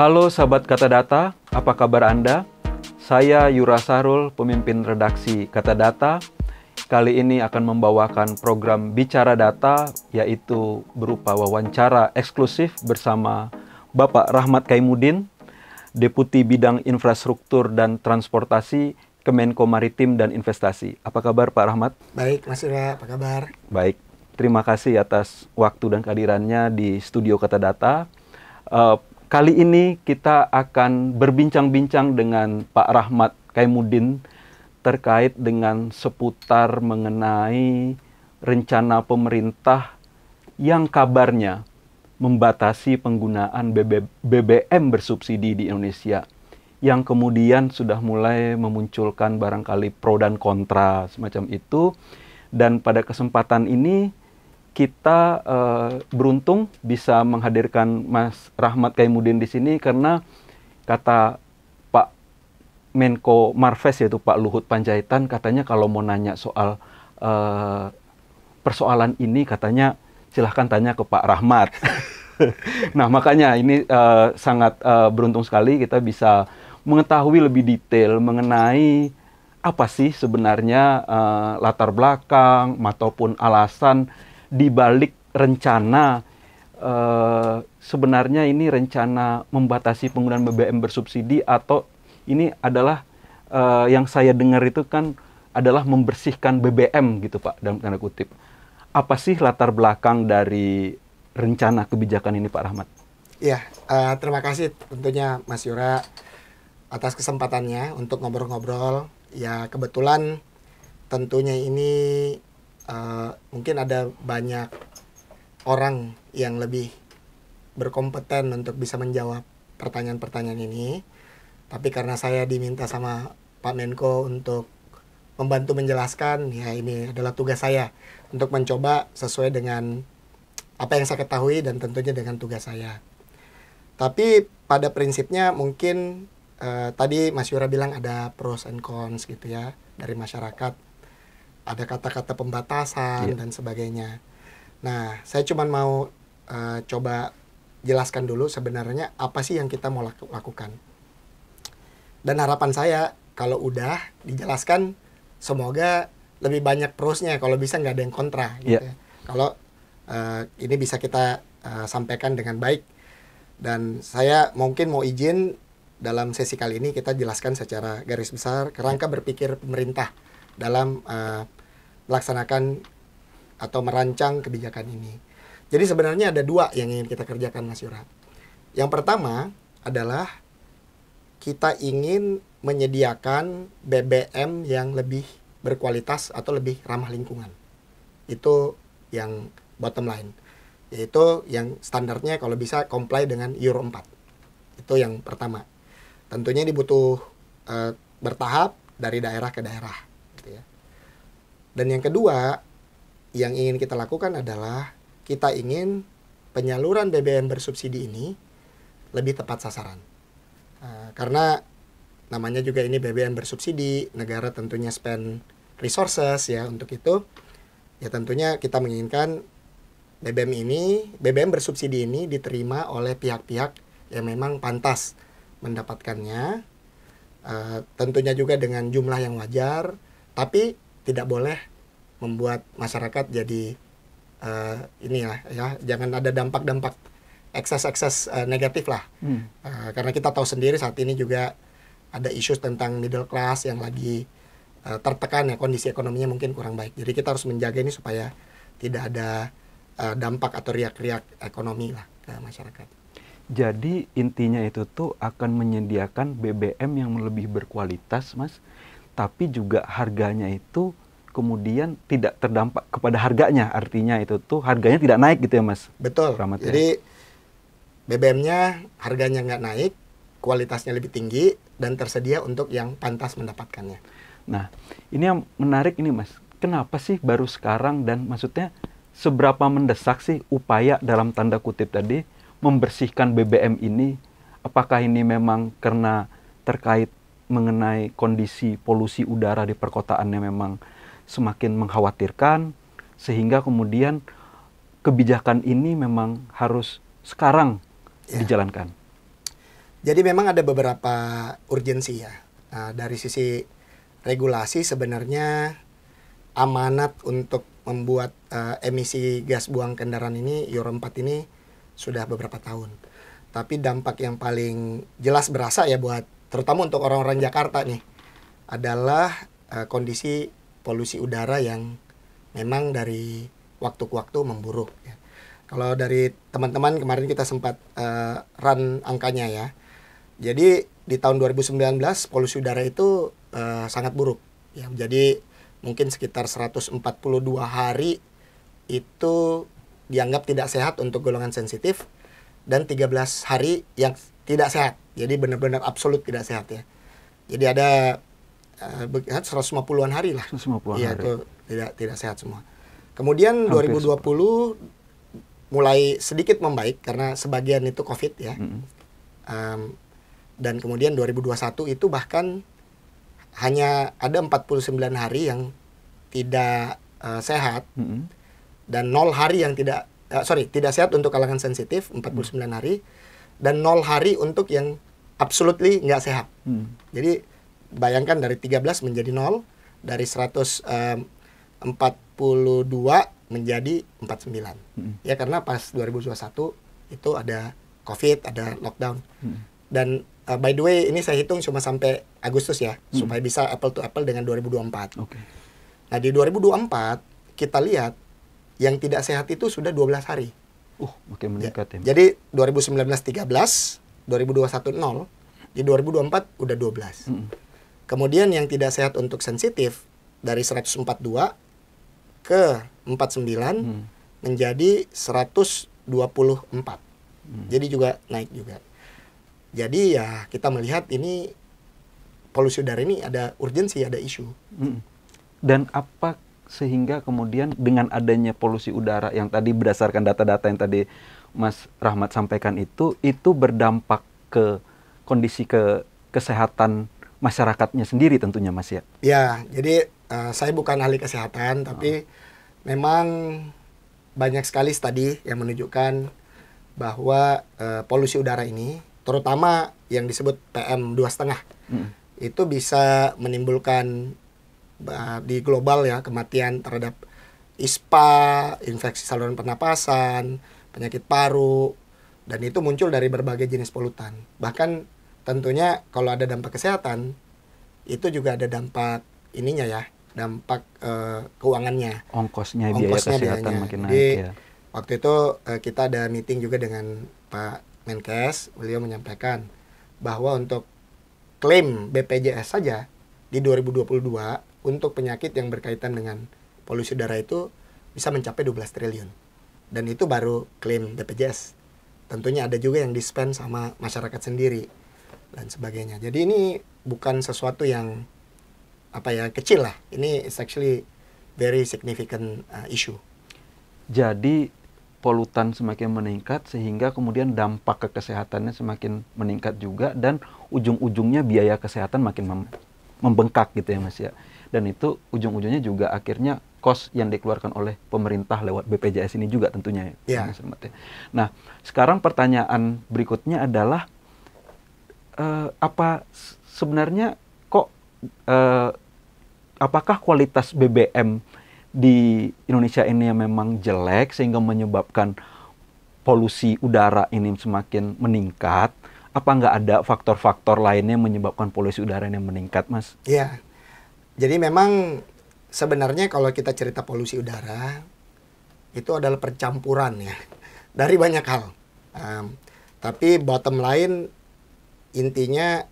Halo sahabat Kata Data, apa kabar Anda? Saya Yura Sarul, pemimpin redaksi Kata Data. Kali ini akan membawakan program Bicara Data, yaitu berupa wawancara eksklusif bersama Bapak Rahmat Kaimudin, Deputi Bidang Infrastruktur dan Transportasi Kemenko Maritim dan Investasi. Apa kabar Pak Rahmat? Baik, Mas Yura. Apa kabar? Baik. Terima kasih atas waktu dan kehadirannya di Studio Kata Data. Uh, Kali ini kita akan berbincang-bincang dengan Pak Rahmat Kaimudin terkait dengan seputar mengenai rencana pemerintah yang kabarnya membatasi penggunaan BBM bersubsidi di Indonesia yang kemudian sudah mulai memunculkan barangkali pro dan kontra semacam itu dan pada kesempatan ini kita uh, beruntung bisa menghadirkan Mas Rahmat Kaimudin di sini karena kata Pak Menko Marves yaitu Pak Luhut Panjaitan katanya kalau mau nanya soal uh, persoalan ini katanya silahkan tanya ke Pak Rahmat. nah makanya ini uh, sangat uh, beruntung sekali kita bisa mengetahui lebih detail mengenai apa sih sebenarnya uh, latar belakang ataupun alasan di balik rencana uh, sebenarnya ini rencana membatasi penggunaan BBM bersubsidi atau ini adalah uh, yang saya dengar itu kan adalah membersihkan BBM gitu Pak dalam tanda kutip. Apa sih latar belakang dari rencana kebijakan ini Pak Rahmat? Ya, uh, terima kasih tentunya Mas Yura atas kesempatannya untuk ngobrol-ngobrol. Ya kebetulan tentunya ini Eh, mungkin ada banyak orang yang lebih berkompeten untuk bisa menjawab pertanyaan-pertanyaan ini. Tapi karena saya diminta sama Pak Menko untuk membantu menjelaskan, ya ini adalah tugas saya untuk mencoba sesuai dengan apa yang saya ketahui dan tentunya dengan tugas saya. Tapi pada prinsipnya mungkin eh, tadi Mas Yura bilang ada pros and cons gitu ya dari masyarakat ada kata-kata pembatasan yeah. dan sebagainya. Nah, saya cuma mau uh, coba jelaskan dulu sebenarnya apa sih yang kita mau laku lakukan. Dan harapan saya kalau udah dijelaskan, semoga lebih banyak prosnya. Kalau bisa nggak ada yang kontra. Gitu iya. ya. Kalau uh, ini bisa kita uh, sampaikan dengan baik. Dan saya mungkin mau izin dalam sesi kali ini kita jelaskan secara garis besar kerangka iya. berpikir pemerintah dalam uh, melaksanakan atau merancang kebijakan ini. Jadi sebenarnya ada dua yang ingin kita kerjakan Mas Yura. Yang pertama adalah kita ingin menyediakan BBM yang lebih berkualitas atau lebih ramah lingkungan. Itu yang bottom line. Yaitu yang standarnya kalau bisa comply dengan Euro 4. Itu yang pertama. Tentunya dibutuh e, eh, bertahap dari daerah ke daerah dan yang kedua, yang ingin kita lakukan adalah kita ingin penyaluran BBM bersubsidi ini lebih tepat sasaran. Uh, karena namanya juga ini BBM bersubsidi, negara tentunya spend resources ya untuk itu. Ya tentunya kita menginginkan BBM ini, BBM bersubsidi ini diterima oleh pihak-pihak yang memang pantas mendapatkannya. Uh, tentunya juga dengan jumlah yang wajar, tapi tidak boleh membuat masyarakat jadi uh, inilah ya jangan ada dampak-dampak ekses-ekses uh, negatif lah hmm. uh, karena kita tahu sendiri saat ini juga ada isu tentang middle class yang lagi uh, tertekan ya kondisi ekonominya mungkin kurang baik jadi kita harus menjaga ini supaya tidak ada uh, dampak atau riak-riak ekonomi lah ke masyarakat jadi intinya itu tuh akan menyediakan BBM yang lebih berkualitas mas tapi juga harganya itu kemudian tidak terdampak kepada harganya. Artinya itu tuh harganya tidak naik gitu ya Mas? Betul. Ramat, ya. Jadi ya? BBM-nya harganya nggak naik, kualitasnya lebih tinggi, dan tersedia untuk yang pantas mendapatkannya. Nah, ini yang menarik ini Mas. Kenapa sih baru sekarang dan maksudnya seberapa mendesak sih upaya dalam tanda kutip tadi membersihkan BBM ini? Apakah ini memang karena terkait mengenai kondisi polusi udara di perkotaannya memang semakin mengkhawatirkan sehingga kemudian kebijakan ini memang harus sekarang ya. dijalankan. Jadi memang ada beberapa urgensi ya. Nah, dari sisi regulasi sebenarnya amanat untuk membuat uh, emisi gas buang kendaraan ini Euro 4 ini sudah beberapa tahun. Tapi dampak yang paling jelas berasa ya buat terutama untuk orang-orang Jakarta nih adalah uh, kondisi polusi udara yang memang dari waktu ke waktu memburuk. Ya. Kalau dari teman-teman kemarin kita sempat uh, run angkanya ya. Jadi di tahun 2019 polusi udara itu uh, sangat buruk. Ya, jadi mungkin sekitar 142 hari itu dianggap tidak sehat untuk golongan sensitif dan 13 hari yang tidak sehat. Jadi benar-benar absolut tidak sehat ya. Jadi ada uh, eh, 150-an hari lah. 150-an ya, hari. Itu tidak tidak sehat semua. Kemudian Hampir 2020 sepuluh. mulai sedikit membaik karena sebagian itu COVID ya. Mm -hmm. um, dan kemudian 2021 itu bahkan hanya ada 49 hari yang tidak uh, sehat mm -hmm. dan nol hari yang tidak uh, sorry tidak sehat untuk kalangan sensitif 49 mm -hmm. hari dan nol hari untuk yang absolutely nggak sehat. Mm -hmm. Jadi bayangkan dari 13 menjadi 0 dari 142 eh, menjadi 49 hmm. ya karena pas 2021 itu ada covid ada lockdown hmm. dan uh, by the way ini saya hitung cuma sampai Agustus ya hmm. supaya bisa apple to apple dengan 2024 okay. nah di 2024 kita lihat yang tidak sehat itu sudah 12 hari uh makin ya, meningkat ya, ya. jadi 2019 13 2021 0 di 2024 udah 12 hmm Kemudian yang tidak sehat untuk sensitif dari 142 ke 49 hmm. menjadi 124. Hmm. Jadi juga naik juga. Jadi ya kita melihat ini polusi udara ini ada urgensi, ada isu. Hmm. Dan apa sehingga kemudian dengan adanya polusi udara yang tadi berdasarkan data-data yang tadi Mas Rahmat sampaikan itu itu berdampak ke kondisi ke kesehatan masyarakatnya sendiri tentunya Mas ya. Ya, jadi uh, saya bukan ahli kesehatan tapi oh. memang banyak sekali studi yang menunjukkan bahwa uh, polusi udara ini terutama yang disebut PM 2,5 hmm. itu bisa menimbulkan eh, di global ya kematian terhadap ISPA, infeksi saluran pernapasan, penyakit paru dan itu muncul dari berbagai jenis polutan. Bahkan tentunya kalau ada dampak kesehatan itu juga ada dampak ininya ya dampak uh, keuangannya ongkosnya, ongkosnya biaya kesehatan biayanya. makin naik Jadi, ya waktu itu uh, kita ada meeting juga dengan Pak Menkes beliau menyampaikan bahwa untuk klaim BPJS saja di 2022 untuk penyakit yang berkaitan dengan polusi udara itu bisa mencapai 12 triliun dan itu baru klaim BPJS tentunya ada juga yang dispen sama masyarakat sendiri dan sebagainya. Jadi ini bukan sesuatu yang apa ya kecil lah. Ini is actually very significant uh, issue. Jadi polutan semakin meningkat sehingga kemudian dampak ke kesehatannya semakin meningkat juga dan ujung-ujungnya biaya kesehatan makin mem membengkak gitu ya Mas ya. Dan itu ujung-ujungnya juga akhirnya kos yang dikeluarkan oleh pemerintah lewat BPJS ini juga tentunya ya. Iya. ya. Nah, sekarang pertanyaan berikutnya adalah uh, apa sebenarnya kok uh, apakah kualitas BBM di Indonesia ini memang jelek sehingga menyebabkan polusi udara ini semakin meningkat? Apa nggak ada faktor-faktor lainnya yang menyebabkan polusi udara ini meningkat, Mas? Iya. Jadi memang sebenarnya kalau kita cerita polusi udara itu adalah percampuran ya dari banyak hal. Um, tapi bottom line intinya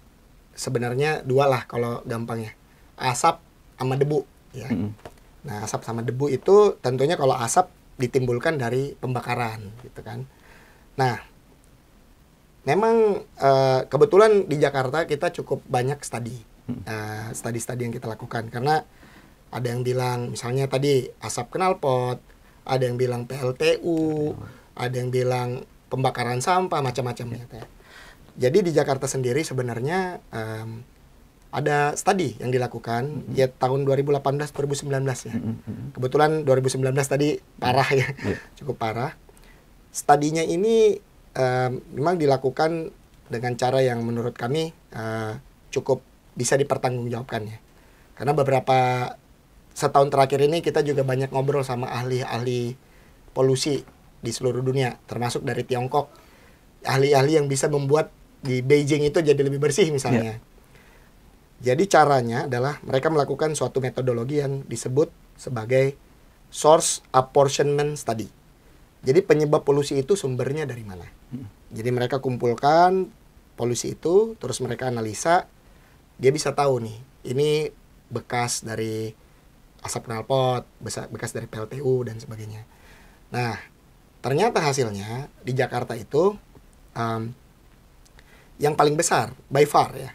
sebenarnya dua lah kalau gampangnya asap sama debu ya mm -hmm. nah asap sama debu itu tentunya kalau asap ditimbulkan dari pembakaran gitu kan nah memang uh, kebetulan di Jakarta kita cukup banyak studi studi mm. eh, studi-studi yang kita lakukan karena ada yang bilang misalnya tadi asap knalpot ada yang bilang PLTU iya, ada yang bilang pembakaran sampah macam-macam ya jadi di Jakarta sendiri sebenarnya um, ada studi yang dilakukan mm -hmm. ya tahun 2018 2019 ya. Mm -hmm. Kebetulan 2019 tadi parah ya. Yeah. Cukup parah. Studinya ini um, memang dilakukan dengan cara yang menurut kami uh, cukup bisa dipertanggungjawabkan ya. Karena beberapa setahun terakhir ini kita juga banyak ngobrol sama ahli-ahli polusi di seluruh dunia termasuk dari Tiongkok. Ahli-ahli yang bisa membuat di Beijing itu jadi lebih bersih misalnya. Yeah. Jadi caranya adalah mereka melakukan suatu metodologi yang disebut sebagai source apportionment study. Jadi penyebab polusi itu sumbernya dari mana? Hmm. Jadi mereka kumpulkan polusi itu, terus mereka analisa, dia bisa tahu nih, ini bekas dari asap knalpot, bekas dari PLTU dan sebagainya. Nah, ternyata hasilnya di Jakarta itu um, yang paling besar by far ya.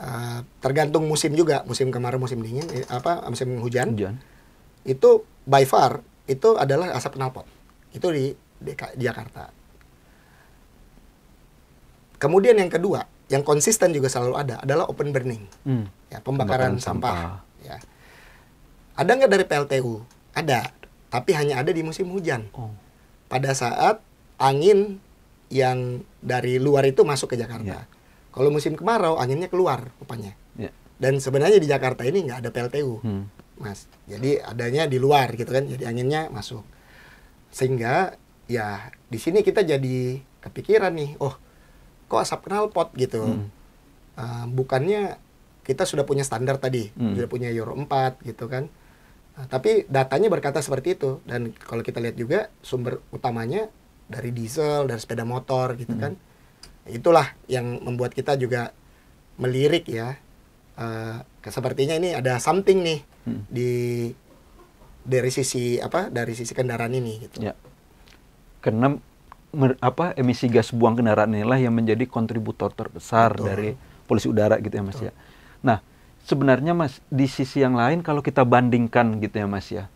Uh, tergantung musim juga, musim kemarau, musim dingin, eh, apa musim hujan. hujan. Itu by far itu adalah asap knalpot. Itu di, di, di Jakarta. Kemudian yang kedua, yang konsisten juga selalu ada adalah open burning. Hmm. Ya, pembakaran, pembakaran sampah. sampah. Ya. Ada nggak dari PLTU? Ada, tapi hanya ada di musim hujan. Oh. Pada saat angin yang dari luar itu masuk ke Jakarta. Yeah. Kalau musim kemarau anginnya keluar rupanya. Yeah. Dan sebenarnya di Jakarta ini nggak ada PLTU, hmm. mas. Jadi adanya di luar gitu kan. Jadi anginnya masuk. Sehingga ya di sini kita jadi kepikiran nih, oh kok asap knalpot gitu. Hmm. Uh, bukannya kita sudah punya standar tadi, hmm. sudah punya Euro 4 gitu kan. Nah, tapi datanya berkata seperti itu dan kalau kita lihat juga sumber utamanya dari diesel dari sepeda motor gitu hmm. kan itulah yang membuat kita juga melirik ya uh, sepertinya ini ada something nih hmm. di dari sisi apa dari sisi kendaraan ini gitu ya. karena mer, apa emisi gas buang kendaraan inilah yang menjadi kontributor terbesar Betul. dari polusi udara gitu ya mas Betul. ya nah sebenarnya mas di sisi yang lain kalau kita bandingkan gitu ya mas ya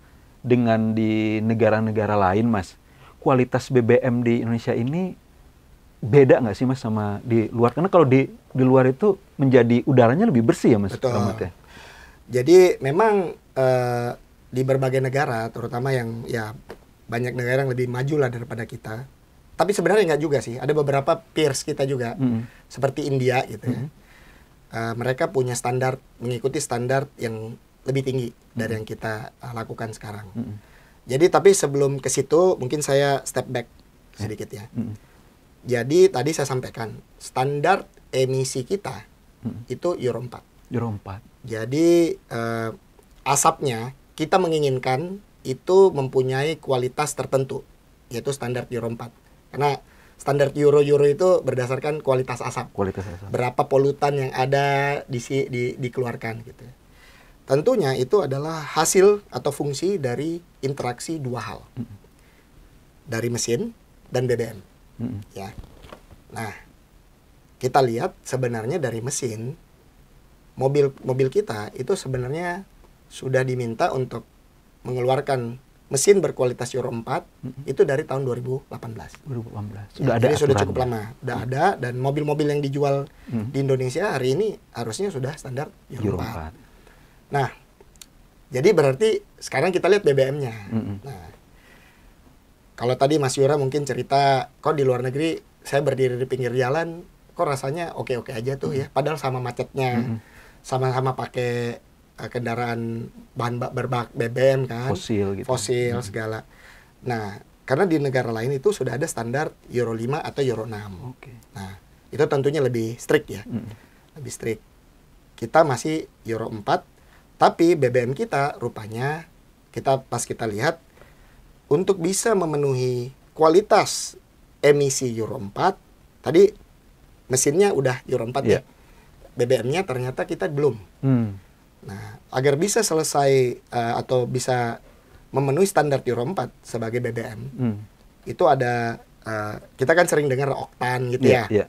dengan di negara-negara lain mas kualitas BBM di Indonesia ini beda nggak sih mas sama di luar? Karena kalau di di luar itu menjadi udaranya lebih bersih ya mas. Betul. Ya? Jadi memang uh, di berbagai negara, terutama yang ya banyak negara yang lebih maju lah daripada kita. Tapi sebenarnya nggak juga sih. Ada beberapa peers kita juga, mm -hmm. seperti India gitu ya. Mm -hmm. uh, mereka punya standar mengikuti standar yang lebih tinggi mm -hmm. dari mm-hmm. yang kita eh, lakukan sekarang. Mm -hmm jadi tapi sebelum ke situ mungkin saya step back sedikit ya. Hmm. Jadi tadi saya sampaikan standar emisi kita hmm. itu Euro 4. Euro 4. Jadi uh, asapnya kita menginginkan itu mempunyai kualitas tertentu yaitu standar Euro 4. Karena standar euro-euro itu berdasarkan kualitas asap. Kualitas asap. Berapa polutan yang ada di, di dikeluarkan gitu. Ya. Tentunya itu adalah hasil atau fungsi dari interaksi dua hal. Dari mesin dan BBM. Ya. Nah, kita lihat sebenarnya dari mesin mobil mobil kita itu sebenarnya sudah diminta untuk mengeluarkan mesin berkualitas Euro 4 mm -hmm. itu dari tahun 2018. 2018. Sudah ya, ada. Jadi sudah cukup lama. Sudah ada dan mobil-mobil yang dijual mm -hmm. di Indonesia hari ini harusnya sudah standar Euro, Euro 4. 4. Nah, jadi berarti sekarang kita lihat BBM-nya. Mm-hmm. Nah, kalau tadi Mas Yura mungkin cerita, kok di luar negeri saya berdiri di pinggir jalan, kok rasanya oke-oke aja tuh mm-hmm. ya, padahal sama macetnya, mm-hmm. sama-sama pakai uh, kendaraan bahan berbak BBM kan, fosil, gitu. fosil mm-hmm. segala. Nah, karena di negara lain itu sudah ada standar Euro 5 atau Euro 6. Okay. Nah, itu tentunya lebih strict ya, mm-hmm. lebih strict. Kita masih Euro 4 tapi BBM kita rupanya kita pas kita lihat untuk bisa memenuhi kualitas emisi Euro 4 tadi mesinnya udah Euro 4 yeah. ya. BBM-nya ternyata kita belum. Hmm. Nah, agar bisa selesai uh, atau bisa memenuhi standar Euro 4 sebagai BBM. Hmm. Itu ada uh, kita kan sering dengar oktan gitu yeah, ya. Yeah.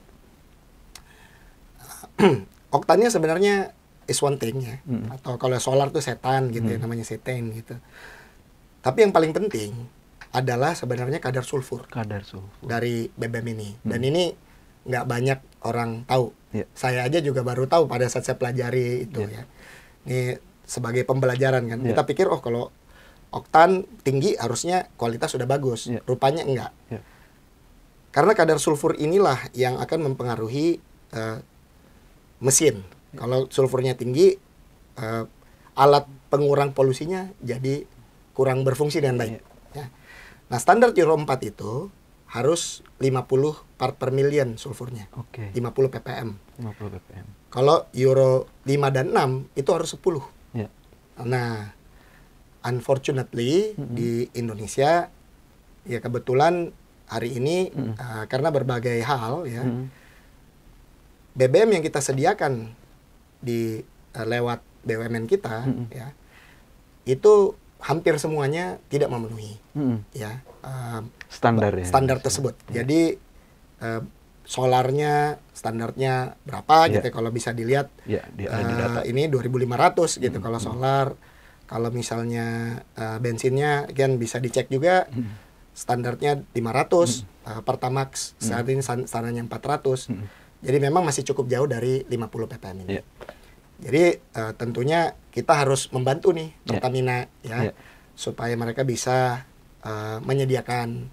Iya. Oktannya sebenarnya is one thing ya. Hmm. Atau kalau solar tuh setan gitu ya, hmm. ya namanya setan gitu. Tapi yang paling penting adalah sebenarnya kadar sulfur. Kadar sulfur. Dari BBM ini. Hmm. Dan ini nggak banyak orang tahu. Yeah. Saya aja juga baru tahu pada saat saya pelajari itu yeah. ya. Ini sebagai pembelajaran kan. Yeah. Kita pikir oh kalau oktan tinggi harusnya kualitas sudah bagus. Yeah. Rupanya enggak. Yeah. Karena kadar sulfur inilah yang akan mempengaruhi uh, mesin. Kalau sulfurnya tinggi, uh, alat pengurang polusinya jadi kurang berfungsi dengan baik. Iya. Ya. Nah, standar Euro 4 itu harus 50 part per million sulfurnya. Oke. Okay. 50 ppm. 50 ppm. Kalau Euro 5 dan 6 itu harus 10. Ya. Nah, unfortunately mm -hmm. di Indonesia ya kebetulan hari ini mm -hmm. uh, karena berbagai hal ya. Mm -hmm. BBM yang kita sediakan di uh, lewat BUMN kita hmm. ya itu hampir semuanya tidak memenuhi hmm. ya uh, standar ya. standar tersebut. Ya. Jadi uh, solarnya standarnya berapa yeah. gitu ya, kalau bisa dilihat yeah, di, uh, di data. ini 2500 gitu kalau solar kalau misalnya uh, bensinnya kan bisa dicek juga hmm. standarnya 500 hmm. Uh, Pertamax saat ini standarnya 400 hmm. Jadi memang masih cukup jauh dari 50 ppm ini. Yeah. Jadi uh, tentunya kita harus membantu nih iya. Pertamina yeah. ya yeah. supaya mereka bisa uh, menyediakan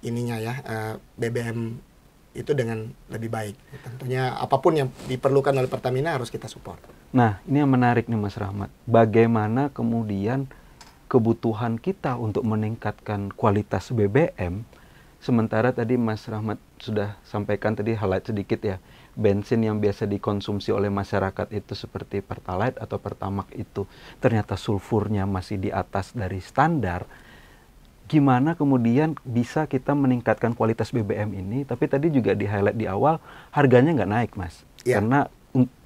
ininya ya uh, eh, BBM itu dengan lebih baik. Tentunya apapun yang diperlukan oleh Pertamina harus kita support. Nah, ini yang menarik nih Mas Rahmat. Bagaimana kemudian kebutuhan kita untuk meningkatkan kualitas BBM Sementara tadi Mas Rahmat sudah sampaikan tadi highlight sedikit ya, bensin yang biasa dikonsumsi oleh masyarakat itu seperti Pertalite atau Pertamax itu ternyata sulfurnya masih di atas dari standar. Gimana kemudian bisa kita meningkatkan kualitas BBM ini? Tapi tadi juga di highlight di awal harganya nggak naik, Mas, ya. karena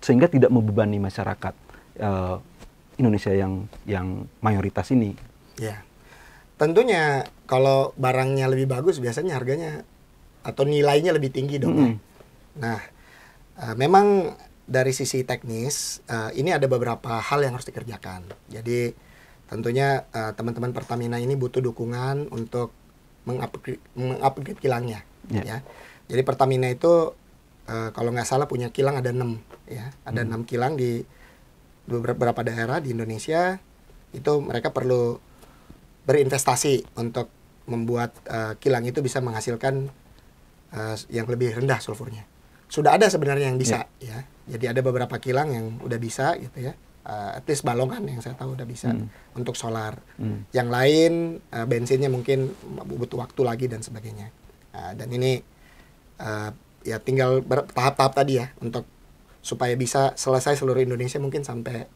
sehingga tidak membebani masyarakat uh, Indonesia yang yang mayoritas ini. Ya, tentunya kalau barangnya lebih bagus biasanya harganya atau nilainya lebih tinggi dong. Mm -hmm. Ya. Nah, uh, memang dari sisi teknis uh, ini ada beberapa hal yang harus dikerjakan. Jadi tentunya teman eh, teman-teman Pertamina ini butuh dukungan untuk mengupgrade, kilangnya. Yeah. Ya. Jadi Pertamina itu uh, kalau nggak salah punya kilang ada enam, ya, ada hmm. enam hmm. kilang di beberapa daerah di Indonesia itu mereka perlu berinvestasi untuk membuat uh, kilang itu bisa menghasilkan uh, yang lebih rendah sulfurnya. Sudah ada sebenarnya yang bisa yeah. ya. Jadi ada beberapa kilang yang udah bisa gitu ya. Uh, at least balongan yang saya tahu udah bisa mm. untuk solar. Mm. Yang lain uh, bensinnya mungkin butuh waktu lagi dan sebagainya. Uh, dan ini uh, ya tinggal tahap-tahap tadi ya untuk supaya bisa selesai seluruh Indonesia mungkin sampai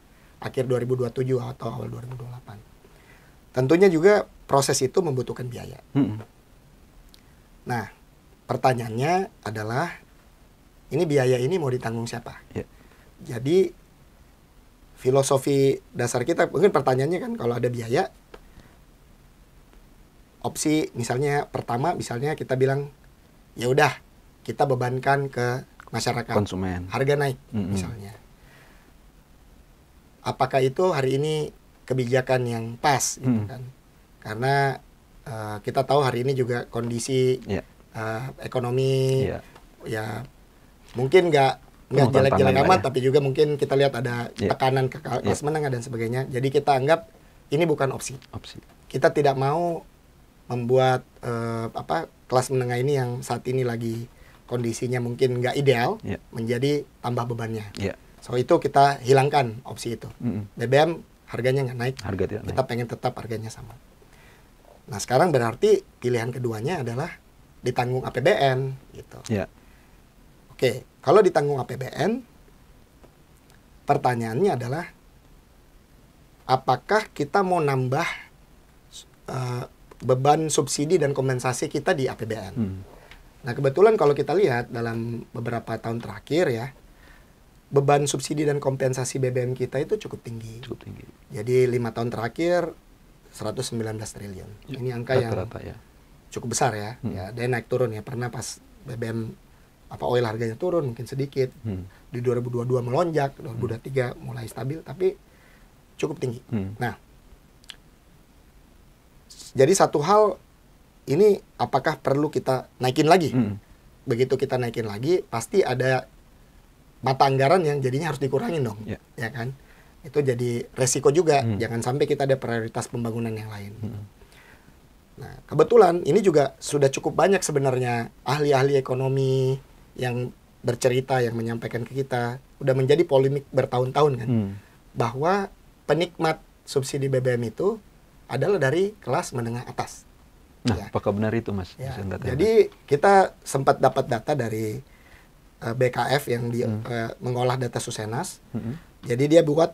akhir 2027 atau awal 2028. Tentunya juga proses itu membutuhkan biaya. Hmm. Nah, pertanyaannya adalah ini biaya ini mau ditanggung siapa? Yeah. Jadi filosofi dasar kita mungkin pertanyaannya kan kalau ada biaya opsi misalnya pertama misalnya kita bilang ya udah kita bebankan ke masyarakat konsumen harga naik mm -hmm. misalnya apakah itu hari ini kebijakan yang pas gitu mm kan karena uh, kita tahu hari ini juga kondisi yeah. Iya. uh, ekonomi yeah. ya mungkin nggak nggak jelek-jelek amat ya. tapi juga mungkin kita lihat ada yeah. tekanan ke kelas yeah. menengah dan sebagainya jadi kita anggap ini bukan opsi opsi kita tidak mau membuat uh, apa kelas menengah ini yang saat ini lagi kondisinya mungkin nggak ideal yeah. menjadi tambah bebannya yeah. so itu kita hilangkan opsi itu mm -hmm. BBM harganya nggak naik harga tidak kita naik. pengen tetap harganya sama Nah sekarang berarti pilihan keduanya adalah ditanggung APBN gitu. Ya. Oke, kalau ditanggung APBN, pertanyaannya adalah apakah kita mau nambah uh, beban subsidi dan kompensasi kita di APBN? Hmm. Nah kebetulan kalau kita lihat dalam beberapa tahun terakhir ya beban subsidi dan kompensasi BBM kita itu cukup tinggi. Cukup tinggi. Jadi lima tahun terakhir 119 triliun. Ya, Ini angka yang -rata, yang ya. cukup besar ya. Hmm. ya. Dia naik turun ya. Pernah pas BBM apa oil harganya turun mungkin sedikit. Hmm. Di 2022 melonjak, 2023 hmm. mulai stabil tapi cukup tinggi. Hmm. Nah, jadi satu hal ini apakah perlu kita naikin lagi? Hmm. Begitu kita naikin lagi, pasti ada mata anggaran yang jadinya harus dikurangin dong, yeah. ya kan? itu jadi resiko juga. Hmm. Jangan sampai kita ada prioritas pembangunan yang lain. Hmm. Nah, kebetulan ini juga sudah cukup banyak sebenarnya ahli-ahli ekonomi yang bercerita yang menyampaikan ke kita udah menjadi polemik bertahun-tahun kan hmm. bahwa penikmat subsidi BBM itu adalah dari kelas menengah atas. Nah, ya. apakah benar itu, Mas? Ya. Jadi kita sempat dapat data dari eh, BKF yang di, hmm. uh, mengolah data Susenas. Hmm. Jadi dia buat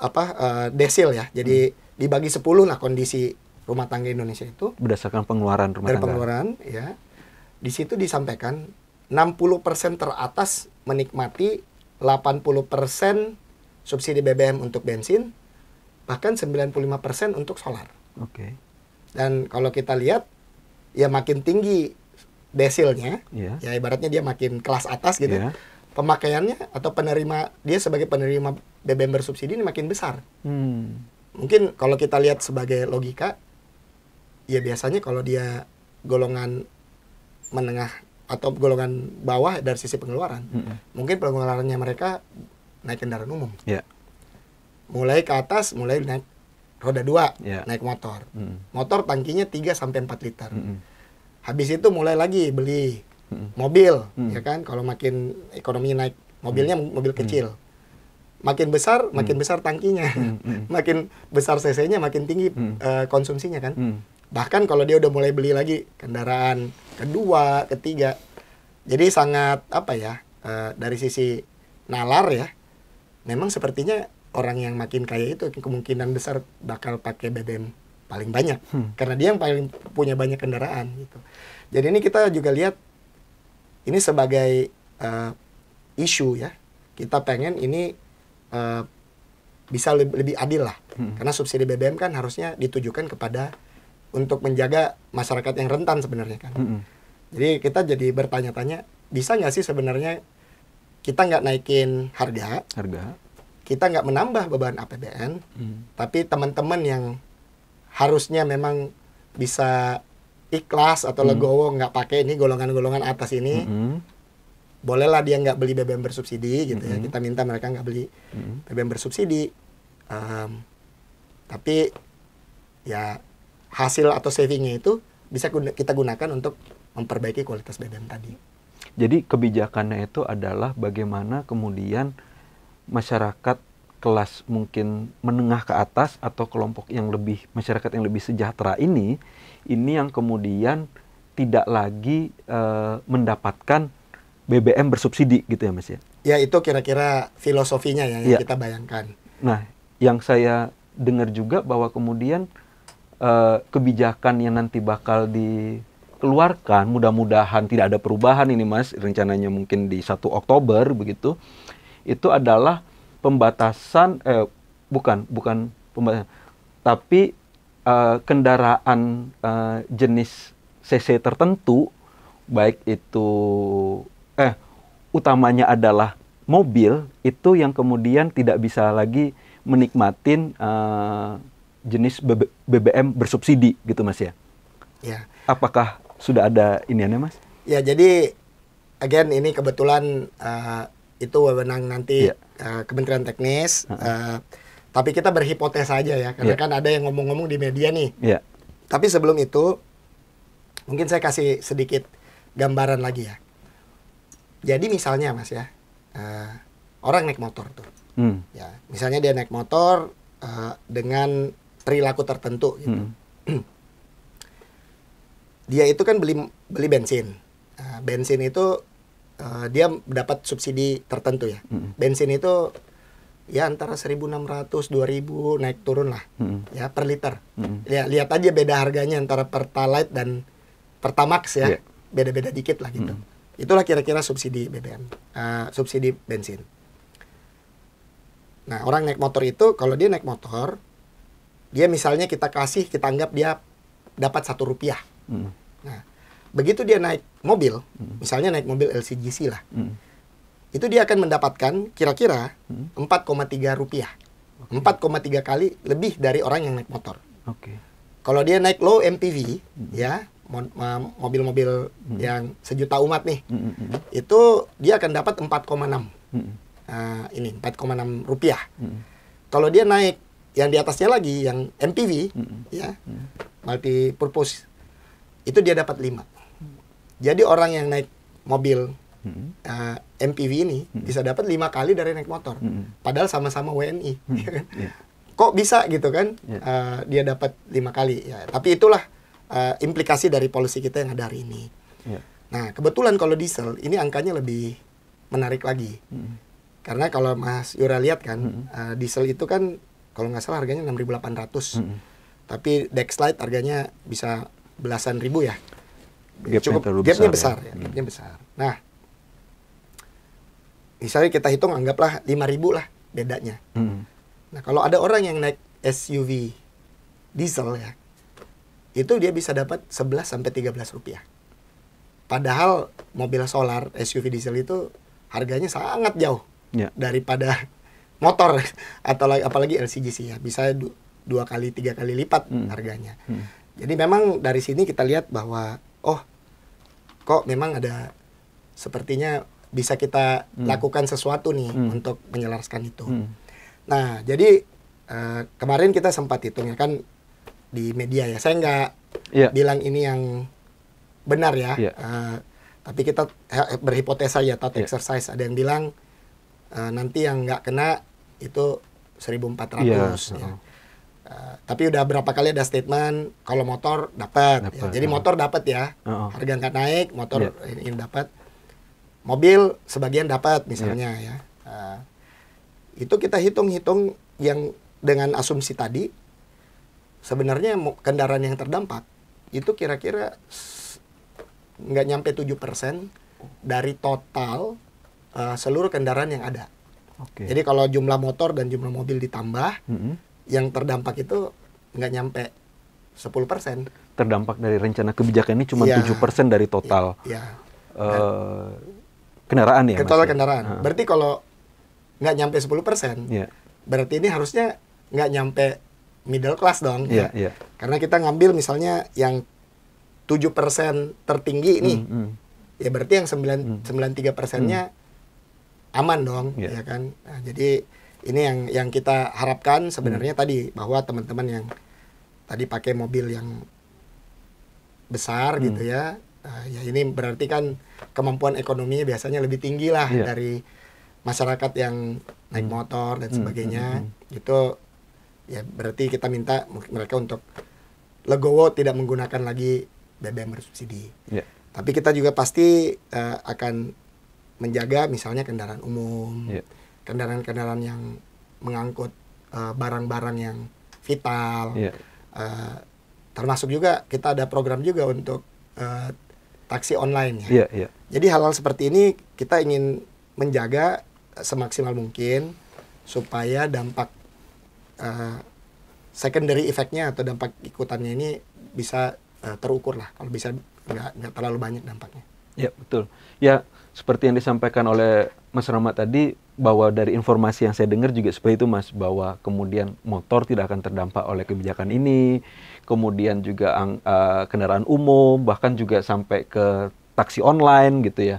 apa uh, desil ya. Jadi hmm. dibagi 10 lah kondisi rumah tangga Indonesia itu berdasarkan pengeluaran rumah tangga. pengeluaran ya. Di situ disampaikan 60% teratas menikmati 80% subsidi BBM untuk bensin, bahkan 95% untuk solar. Oke. Okay. Dan kalau kita lihat ya makin tinggi desilnya, yeah. ya ibaratnya dia makin kelas atas gitu. Yeah pemakaiannya atau penerima dia sebagai penerima BBM bersubsidi ini makin besar. Hmm. Mungkin kalau kita lihat sebagai logika, ya biasanya kalau dia golongan menengah atau golongan bawah dari sisi pengeluaran, hmm. mungkin pengeluarannya mereka naik kendaraan umum. Yeah. Mulai ke atas, mulai naik roda dua yeah. naik motor. Hmm. Motor tangkinya 3 sampai 4 liter. -hmm. Habis itu mulai lagi beli mobil hmm. ya kan kalau makin ekonomi naik mobilnya hmm. mobil hmm. kecil makin besar hmm. makin besar tangkinya Hmm. hmm. makin besar cc-nya makin tinggi hmm. uh, konsumsinya kan hmm. bahkan kalau dia udah mulai beli lagi kendaraan kedua ketiga jadi sangat apa ya uh, dari sisi nalar ya memang sepertinya orang yang makin kaya itu kemungkinan besar bakal pakai BBM paling banyak hmm. karena dia yang paling punya banyak kendaraan gitu. Jadi ini kita juga lihat ini sebagai uh, isu ya kita pengen ini uh, bisa lebih, lebih adil lah hmm. karena subsidi BBM kan harusnya ditujukan kepada untuk menjaga masyarakat yang rentan sebenarnya kan hmm. jadi kita jadi bertanya-tanya bisa nggak sih sebenarnya kita nggak naikin harga harga kita nggak menambah beban APBN hmm. tapi teman-teman yang harusnya memang bisa ikhlas atau hmm. legowo nggak pakai ini golongan-golongan atas ini hmm. bolehlah dia nggak beli BBM bersubsidi gitu ya. hmm. ya kita minta mereka nggak beli hmm. BBM bersubsidi um, tapi ya hasil atau savingnya itu bisa kita gunakan untuk memperbaiki kualitas BBM tadi. Jadi kebijakannya itu adalah bagaimana kemudian masyarakat kelas mungkin menengah ke atas atau kelompok yang lebih masyarakat yang lebih sejahtera ini ini yang kemudian tidak lagi uh, mendapatkan BBM bersubsidi gitu ya Mas ya. Ya itu kira-kira filosofinya ya, ya kita bayangkan. Nah, yang saya dengar juga bahwa kemudian uh, kebijakan yang nanti bakal dikeluarkan mudah-mudahan tidak ada perubahan ini Mas, rencananya mungkin di 1 Oktober begitu. Itu adalah pembatasan eh bukan bukan pembatasan tapi Eh, kendaraan uh, jenis CC tertentu, baik itu eh utamanya adalah mobil itu yang kemudian tidak bisa lagi menikmatin uh, jenis BBM bersubsidi gitu Mas ya. Ya. Apakah sudah ada iniannya Mas? Ya, jadi again ini kebetulan uh, itu wewenang nanti ya. uh, Kementerian Teknis uh -huh. uh, tapi kita berhipotesa aja ya, karena yeah. kan ada yang ngomong-ngomong di media nih. Yeah. Tapi sebelum itu, mungkin saya kasih sedikit gambaran lagi ya. Jadi misalnya mas ya, uh, orang naik motor tuh. Hmm. Ya, misalnya dia naik motor uh, dengan perilaku tertentu gitu. Hmm. dia itu kan beli beli bensin. Nah, bensin itu uh, dia dapat subsidi tertentu ya. Hmm. Bensin itu ya antara 1.600 2.000 naik turun lah hmm. ya per liter hmm. ya lihat aja beda harganya antara pertalite dan pertamax ya yeah. beda-beda dikit lah gitu hmm. itulah kira-kira subsidi BBM uh, ah, subsidi bensin nah orang naik motor itu kalau dia naik motor dia misalnya kita kasih kita anggap dia dapat satu rupiah hmm. nah begitu dia naik mobil hmm. misalnya naik mobil LCGC lah hmm itu dia akan mendapatkan kira-kira 4,3 hmm. rupiah. 4,3 kali lebih dari orang yang naik motor. Oke. Okay. Kalau dia naik low MPV, hmm. ya mobil-mobil hmm. yang sejuta umat nih, mm hmm. itu dia akan dapat 4,6. Hmm. Uh, ini 4,6 rupiah. Hmm. Kalau dia naik yang di atasnya lagi yang MPV, hmm. ya hmm. multi purpose, itu dia dapat 5. Hmm. Jadi orang yang naik mobil hmm. uh, ah, MPV ini hmm. bisa dapat lima kali dari naik motor, hmm. padahal sama-sama WNI. Hmm. Ya kan? yeah. Kok bisa gitu kan? Yeah. Uh, dia dapat lima kali. Ya, tapi itulah uh, implikasi dari polisi kita yang ada hari ini. Yeah. Nah kebetulan kalau diesel ini angkanya lebih menarik lagi, hmm. karena kalau Mas Yura lihat kan hmm. uh, diesel itu kan kalau nggak salah harganya 6.800, hmm. tapi Dexlite harganya bisa belasan ribu ya. Gapnya cukup gapnya besar, ya, ya. Mm-hmm. gapnya besar. Nah, misalnya kita hitung anggaplah 5000 lah bedanya. Hmm. Nah, kalau ada orang yang naik SUV diesel ya, itu dia bisa dapat 11 sampai 13 rupiah. Padahal mobil solar SUV diesel itu harganya sangat jauh yeah. daripada motor atau apalagi LCGC ya, bisa dua kali tiga kali lipat hmm. harganya. Hmm. Jadi memang dari sini kita lihat bahwa oh kok memang ada sepertinya bisa kita hmm. lakukan sesuatu nih hmm. untuk menyelaraskan itu. Hmm. Nah, jadi uh, kemarin kita sempat hitung ya kan di media ya. Saya nggak yeah. bilang ini yang benar ya. Yeah. Iya. Uh, tapi kita eh, berhipotesa ya, thought yeah. exercise. Ada yang bilang uh, nanti yang nggak kena itu 1.400. Yeah. Ya. Uh, tapi udah berapa kali ada statement kalau motor dapat. Ya. Jadi uh -huh. motor dapat ya. Uh -huh. Harga nggak naik, motor yeah. ini dapat mobil sebagian dapat misalnya yeah. ya uh, itu kita hitung-hitung yang dengan asumsi tadi sebenarnya kendaraan yang terdampak itu kira-kira nggak nyampe tujuh persen dari total uh, seluruh kendaraan yang ada. Okay. Jadi kalau jumlah motor dan jumlah mobil ditambah, mm -hmm. yang terdampak itu nggak nyampe sepuluh persen. Terdampak dari rencana kebijakan ini cuma ya, persen dari total. Ya, ya. Uh, kendaraan ya total kendaraan uh berarti kalau nggak nyampe 10% persen yeah. berarti ini harusnya nggak nyampe middle class dong yeah, ya yeah. karena kita ngambil misalnya yang tujuh persen tertinggi ini, mm, mm. ya berarti yang sembilan hmm. sembilan tiga persennya hmm. aman dong yeah. ya kan nah, jadi ini yang yang kita harapkan sebenarnya mm. tadi bahwa teman-teman yang tadi pakai mobil yang besar mm. gitu hmm. ya Ah, ya ini berarti kan kemampuan ekonominya biasanya lebih tinggi lah yeah. dari masyarakat yang naik hmm. motor dan hmm, sebagainya mm-hmm. itu ya berarti kita minta mereka untuk legowo tidak menggunakan lagi BBM bersubsidi. Yeah. Tapi kita juga pasti uh, akan menjaga misalnya kendaraan umum, yeah. kendaraan-kendaraan yang mengangkut eh, barang-barang yang vital. Yeah. Iya. Uh, termasuk juga kita ada program juga untuk uh, taksi online ya. Yeah, yeah. Jadi hal-hal seperti ini kita ingin menjaga semaksimal mungkin supaya dampak uh, secondary efeknya atau dampak ikutannya ini bisa uh, terukur lah kalau bisa nggak nggak terlalu banyak dampaknya. Ya betul. Ya seperti yang disampaikan oleh Mas Rama tadi bahwa dari informasi yang saya dengar juga seperti itu Mas bahwa kemudian motor tidak akan terdampak oleh kebijakan ini kemudian juga uh, kendaraan umum bahkan juga sampai ke taksi online gitu ya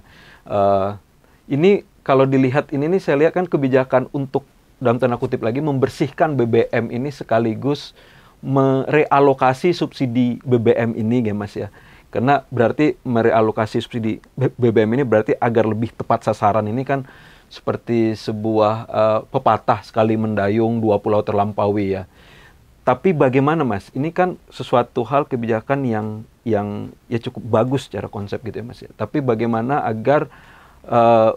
uh, ini kalau dilihat ini nih saya lihat kan kebijakan untuk dalam tanda kutip lagi membersihkan BBM ini sekaligus merealokasi subsidi BBM ini ya Mas ya karena berarti merealokasi subsidi BBM ini berarti agar lebih tepat sasaran ini kan seperti sebuah uh, pepatah sekali mendayung dua pulau terlampaui ya. Tapi bagaimana Mas? Ini kan sesuatu hal kebijakan yang yang ya cukup bagus secara konsep gitu ya Mas ya. Tapi bagaimana agar uh,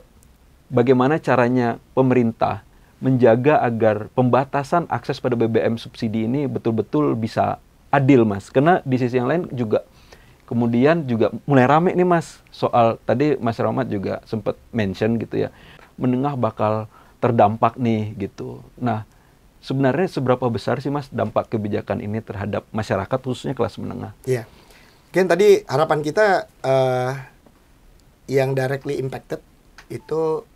bagaimana caranya pemerintah menjaga agar pembatasan akses pada BBM subsidi ini betul-betul bisa adil Mas. Karena di sisi yang lain juga kemudian juga mulai rame nih Mas soal tadi Mas Rahmat juga sempat mention gitu ya menengah bakal terdampak nih gitu. Nah, sebenarnya seberapa besar sih Mas dampak kebijakan ini terhadap masyarakat khususnya kelas menengah? Iya. Mungkin tadi harapan kita uh, yang directly impacted itu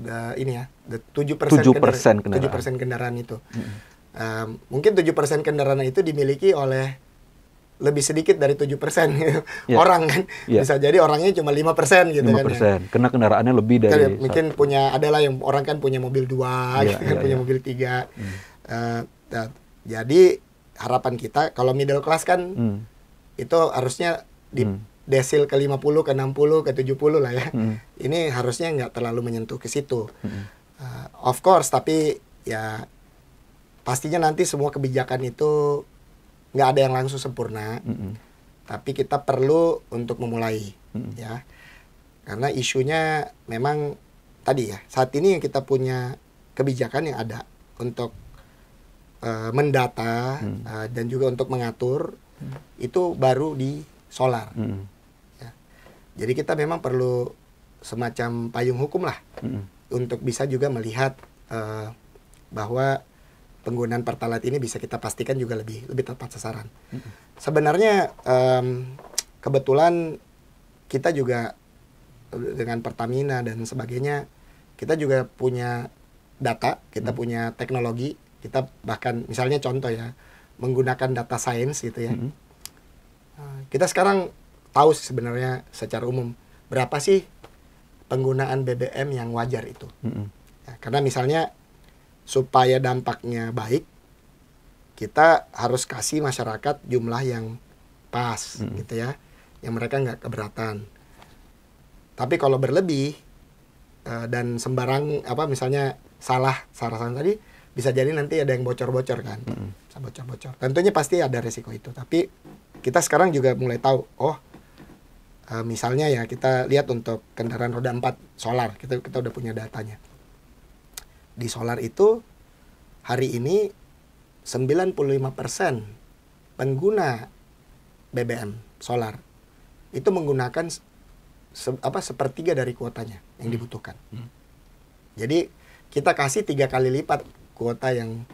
the, ini ya, the 7% tujuh kendaraan, kendaraan. kendaraan itu. Mm -hmm. um, mungkin 7% kendaraan itu dimiliki oleh lebih sedikit dari tujuh persen yeah. orang kan yeah. bisa jadi orangnya cuma lima persen gitu 5%. kan persen ya. kendaraannya lebih dari kan, mungkin satu. punya adalah yang orang kan punya mobil dua yeah, gitu yeah, kan yeah. punya ya. mobil tiga mm. uh, nah, jadi harapan kita kalau middle class kan mm. itu harusnya di mm. desil ke lima puluh ke enam puluh ke tujuh puluh lah ya mm. ini harusnya nggak terlalu menyentuh ke situ mm. uh, of course tapi ya pastinya nanti semua kebijakan itu nggak ada yang langsung sempurna mm -hmm. tapi kita perlu untuk memulai mm -hmm. ya karena isunya memang tadi ya saat ini yang kita punya kebijakan yang ada untuk uh, mendata mm. uh, dan juga untuk mengatur mm. itu baru di solar mm. ya. jadi kita memang perlu semacam payung hukum lah mm. untuk bisa juga melihat uh, bahwa penggunaan pertalite ini bisa kita pastikan juga lebih lebih tepat sasaran. Mm -hmm. Sebenarnya um, kebetulan kita juga dengan Pertamina dan sebagainya kita juga punya data, kita hmm. punya teknologi, kita bahkan misalnya contoh ya menggunakan data science gitu ya. Hmm. Kita sekarang tahu sebenarnya secara umum berapa sih penggunaan BBM yang wajar itu. Hmm. Ya, karena misalnya supaya dampaknya baik kita harus kasih masyarakat jumlah yang pas hmm. gitu ya yang mereka nggak keberatan tapi kalau berlebih eh, dan sembarang apa misalnya salah sarasan tadi bisa jadi nanti ada yang bocor-bocor kan hmm. bisa bocor-bocor tentunya pasti ada resiko itu tapi kita sekarang juga mulai tahu oh eh, misalnya ya kita lihat untuk kendaraan roda 4 solar kita kita udah punya datanya di solar itu hari ini 95% pengguna BBM solar itu menggunakan se apa sepertiga dari kuotanya yang hmm. dibutuhkan. Hmm. Jadi kita kasih tiga kali lipat kuota yang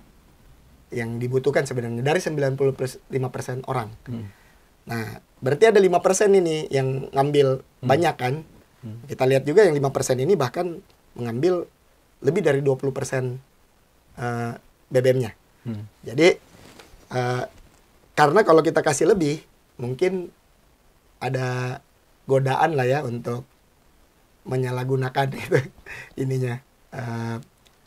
yang dibutuhkan sebenarnya dari 95% orang. Hmm. Nah, berarti ada 5% ini yang ngambil hmm. banyak kan? Hmm. Kita lihat juga yang 5% ini bahkan mengambil lebih dari 20% uh, BBM-nya. Hmm. Jadi uh, karena kalau kita kasih lebih mungkin ada godaan lah ya untuk menyalahgunakan itu ininya uh, eh,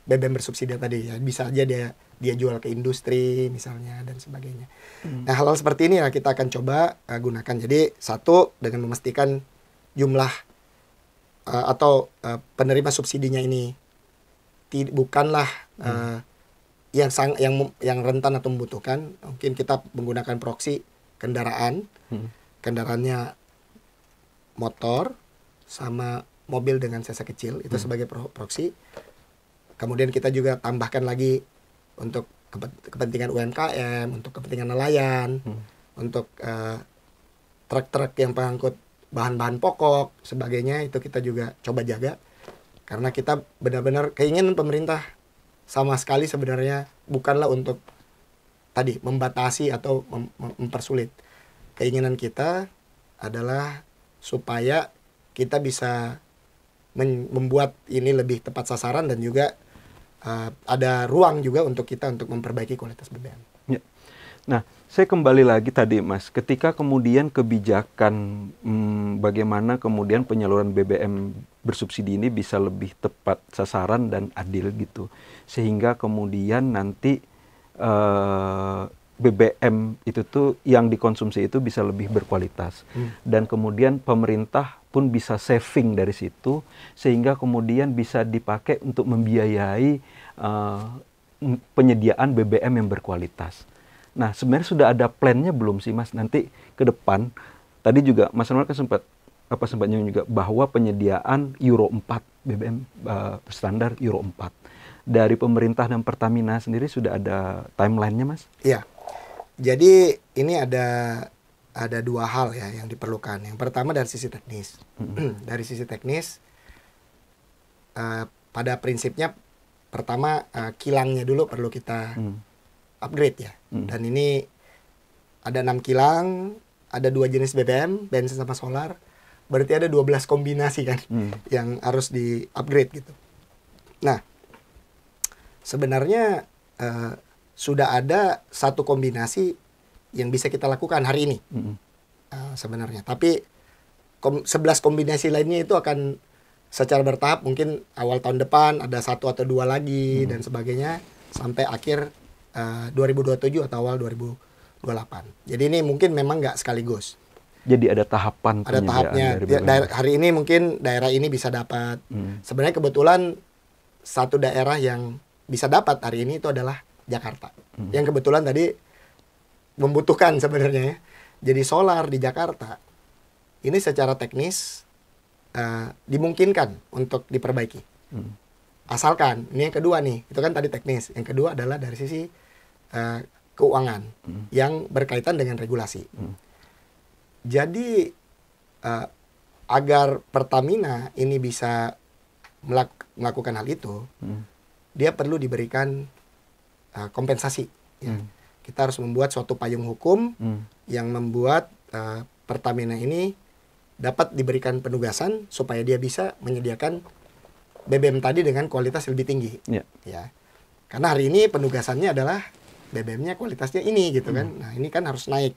BBM bersubsidi tadi ya bisa aja dia dia jual ke industri misalnya dan sebagainya. Hmm. Nah hal-hal seperti ini ya kita akan coba uh, gunakan. Jadi satu dengan memastikan jumlah uh, atau uh, penerima subsidinya ini bukanlah hmm. uh, yang sang yang yang rentan atau membutuhkan mungkin kita menggunakan proksi kendaraan hmm. kendaraannya motor sama mobil dengan sesa kecil itu hmm. sebagai pro proxy kemudian kita juga tambahkan lagi untuk kepentingan UMKM untuk kepentingan nelayan hmm. untuk uh, truk-truk yang pengangkut bahan-bahan pokok sebagainya itu kita juga coba jaga karena kita benar-benar keinginan pemerintah sama sekali sebenarnya bukanlah untuk tadi membatasi atau mem mempersulit keinginan kita adalah supaya kita bisa membuat ini lebih tepat sasaran dan juga uh, ada ruang juga untuk kita untuk memperbaiki kualitas BBM. Ya. Nah, saya kembali lagi tadi Mas, ketika kemudian kebijakan hmm, bagaimana kemudian penyaluran BBM bersubsidi ini bisa lebih tepat sasaran dan adil gitu sehingga kemudian nanti uh, eh, BBM itu tuh yang dikonsumsi itu bisa lebih berkualitas hmm. dan kemudian pemerintah pun bisa saving dari situ sehingga kemudian bisa dipakai untuk membiayai uh, penyediaan BBM yang berkualitas. Nah sebenarnya sudah ada plannya belum sih mas nanti ke depan tadi juga Mas Anwar kan sempat apa sebabnya juga bahwa penyediaan Euro 4 BBM uh, eh, standar Euro 4 dari pemerintah dan Pertamina sendiri sudah ada timelinenya mas? Iya. Jadi ini ada ada dua hal ya yang diperlukan. Yang pertama dari sisi teknis. hmm dari sisi teknis uh, pada prinsipnya pertama uh, kilangnya dulu perlu kita mm. upgrade ya. Mm. Dan ini ada enam kilang, ada dua jenis BBM, bensin sama solar berarti ada 12 kombinasi kan hmm. yang harus di upgrade gitu. Nah, sebenarnya uh, sudah ada satu kombinasi yang bisa kita lakukan hari ini hmm. uh, sebenarnya. Tapi kom 11 kombinasi lainnya itu akan secara bertahap mungkin awal tahun depan ada satu atau dua lagi hmm. dan sebagainya sampai akhir eh, uh, 2027 atau awal 2028. Jadi ini mungkin memang nggak sekaligus jadi ada tahapan ada tahapnya daerah, hari ini mungkin daerah ini bisa dapat hmm. sebenarnya kebetulan satu daerah yang bisa dapat hari ini itu adalah Jakarta hmm. yang kebetulan tadi membutuhkan sebenarnya ya. jadi solar di Jakarta ini secara teknis uh, dimungkinkan untuk diperbaiki hmm. asalkan ini yang kedua nih itu kan tadi teknis yang kedua adalah dari sisi uh, keuangan hmm. yang berkaitan dengan regulasi hmm jadi uh, agar Pertamina ini bisa melak melakukan hal itu, hmm. dia perlu diberikan uh, kompensasi. Ya. Hmm. Kita harus membuat suatu payung hukum hmm. yang membuat uh, Pertamina ini dapat diberikan penugasan supaya dia bisa menyediakan BBM tadi dengan kualitas lebih tinggi. Ya. Ya. Karena hari ini penugasannya adalah BBM-nya kualitasnya ini gitu hmm. kan. Nah, ini kan harus naik.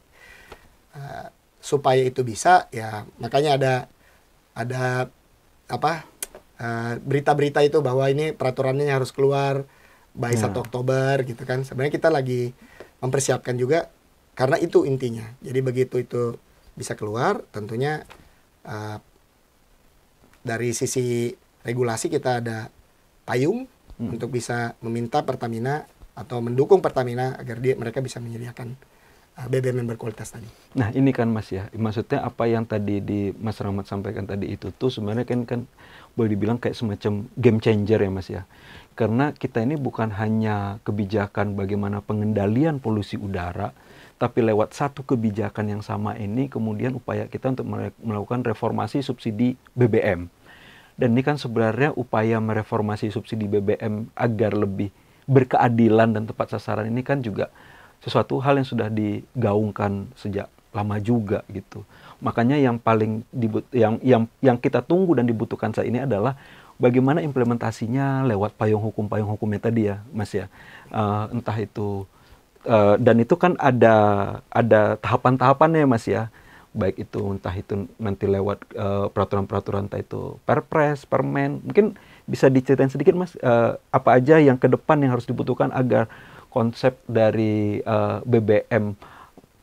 Uh, supaya itu bisa ya makanya ada ada apa eh, berita-berita itu bahwa ini peraturannya harus keluar by ya. 1 Oktober gitu kan sebenarnya kita lagi mempersiapkan juga karena itu intinya jadi begitu itu bisa keluar tentunya uh, dari sisi regulasi kita ada payung hmm. untuk bisa meminta Pertamina atau mendukung Pertamina agar dia mereka bisa menyediakan BBM yang berkualitas tadi. Nah ini kan Mas ya, maksudnya apa yang tadi di Mas Rahmat sampaikan tadi itu tuh sebenarnya kan kan boleh dibilang kayak semacam game changer ya Mas ya. Karena kita ini bukan hanya kebijakan bagaimana pengendalian polusi udara, tapi lewat satu kebijakan yang sama ini kemudian upaya kita untuk melakukan reformasi subsidi BBM. Dan ini kan sebenarnya upaya mereformasi subsidi BBM agar lebih berkeadilan dan tepat sasaran ini kan juga sesuatu hal yang sudah digaungkan sejak lama juga gitu. Makanya yang paling dibut yang yang yang kita tunggu dan dibutuhkan saat ini adalah bagaimana implementasinya lewat payung hukum-payung hukumnya tadi ya, Mas ya. Uh, entah itu uh, dan itu kan ada ada tahapan-tahapannya Mas ya baik itu entah itu nanti lewat eh, peraturan-peraturan uh, itu perpres, permen, mungkin bisa diceritain sedikit mas uh, apa aja yang ke depan yang harus dibutuhkan agar konsep dari uh, eh, BBM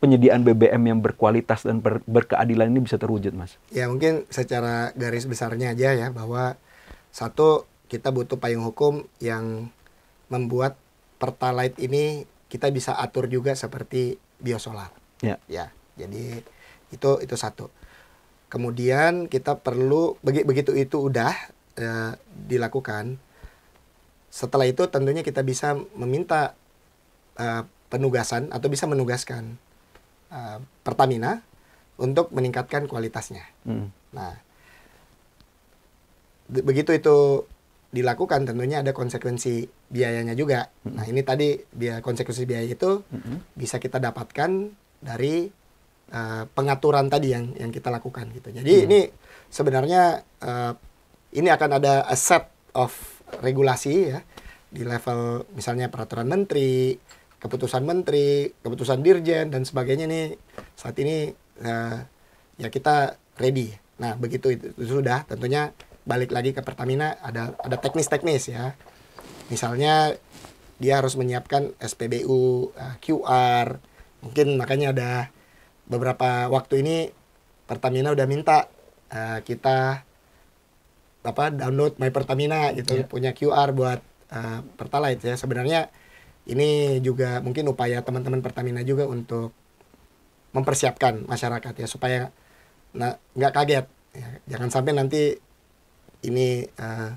penyediaan BBM yang berkualitas dan ber, berkeadilan ini bisa terwujud, Mas? Ya mungkin secara garis besarnya aja ya bahwa satu kita butuh payung hukum yang membuat pertalite ini kita bisa atur juga seperti biosolar. Ya. Ya. Jadi itu itu satu. Kemudian kita perlu begitu itu udah e, dilakukan. Setelah itu tentunya kita bisa meminta uh, penugasan atau bisa menugaskan uh, Pertamina untuk meningkatkan kualitasnya. Hmm. Nah, begitu itu dilakukan tentunya ada konsekuensi biayanya juga. Hmm. Nah, ini tadi biaya konsekuensi biaya itu hmm. bisa kita dapatkan dari uh, pengaturan tadi yang yang kita lakukan gitu. Jadi hmm. ini sebenarnya uh, ini akan ada a set of regulasi ya di level misalnya peraturan menteri, keputusan menteri, keputusan dirjen dan sebagainya nih saat ini uh, ya kita ready. Nah begitu itu, itu sudah tentunya balik lagi ke Pertamina ada ada teknis-teknis ya. Misalnya dia harus menyiapkan SPBU, uh, eh, QR, mungkin makanya ada beberapa waktu ini Pertamina udah minta uh, kita apa download My Pertamina gitu yeah. punya QR buat uh, Pertalite ya sebenarnya ini juga mungkin upaya teman-teman Pertamina juga untuk mempersiapkan masyarakat ya supaya nggak nah, kaget ya, jangan sampai nanti ini uh,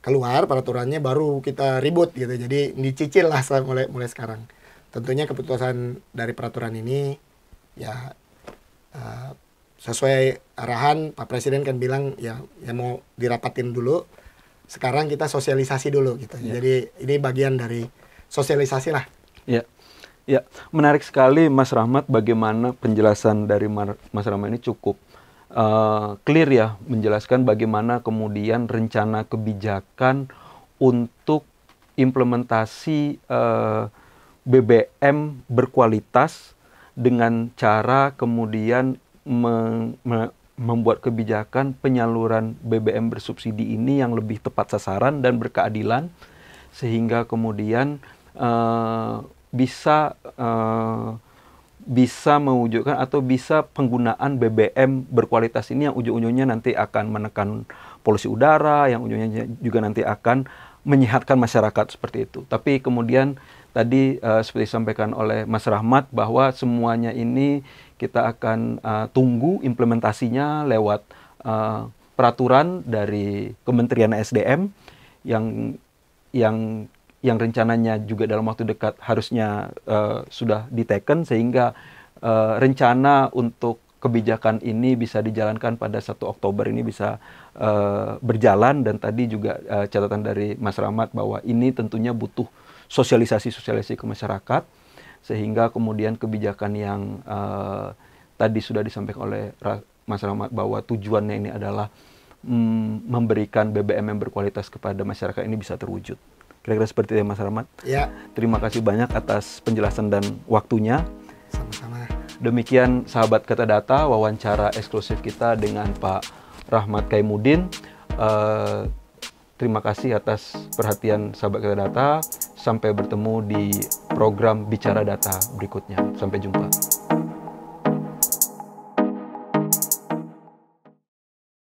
keluar peraturannya baru kita ribut gitu jadi dicicil lah mulai mulai sekarang tentunya keputusan dari peraturan ini ya uh, sesuai arahan Pak Presiden kan bilang ya ya mau dirapatin dulu sekarang kita sosialisasi dulu gitu. Yeah. Jadi ini bagian dari sosialisasi lah. Ya, yeah. ya yeah. menarik sekali Mas Rahmat bagaimana penjelasan dari Mas Rahmat ini cukup uh, clear ya menjelaskan bagaimana kemudian rencana kebijakan untuk implementasi uh, eh, BBM berkualitas dengan cara kemudian me, me, membuat kebijakan penyaluran BBM bersubsidi ini yang lebih tepat sasaran dan berkeadilan sehingga kemudian uh, bisa uh, bisa mewujudkan atau bisa penggunaan BBM berkualitas ini yang ujung-ujungnya nanti akan menekan polusi udara, yang ujungnya juga nanti akan menyehatkan masyarakat seperti itu. Tapi kemudian tadi uh, seperti disampaikan oleh Mas Rahmat bahwa semuanya ini kita akan uh, tunggu implementasinya lewat uh, peraturan dari Kementerian SDM yang yang yang rencananya juga dalam waktu dekat harusnya uh, sudah diteken sehingga uh, rencana untuk kebijakan ini bisa dijalankan pada 1 Oktober ini bisa uh, berjalan dan tadi juga uh, catatan dari Mas Rahmat bahwa ini tentunya butuh sosialisasi-sosialisasi ke masyarakat sehingga kemudian kebijakan yang uh, tadi sudah disampaikan oleh Mas Rahmat bahwa tujuannya ini adalah mm, memberikan BBM yang berkualitas kepada masyarakat ini bisa terwujud. Kira-kira seperti itu ya Mas Rahmat. Ya. Terima kasih banyak atas penjelasan dan waktunya. Sama-sama. Demikian sahabat kata data wawancara eksklusif kita dengan Pak Rahmat Kaimudin. Uh, eh, terima kasih atas perhatian sahabat kata data. Sampai bertemu di program Bicara Data berikutnya. Sampai jumpa.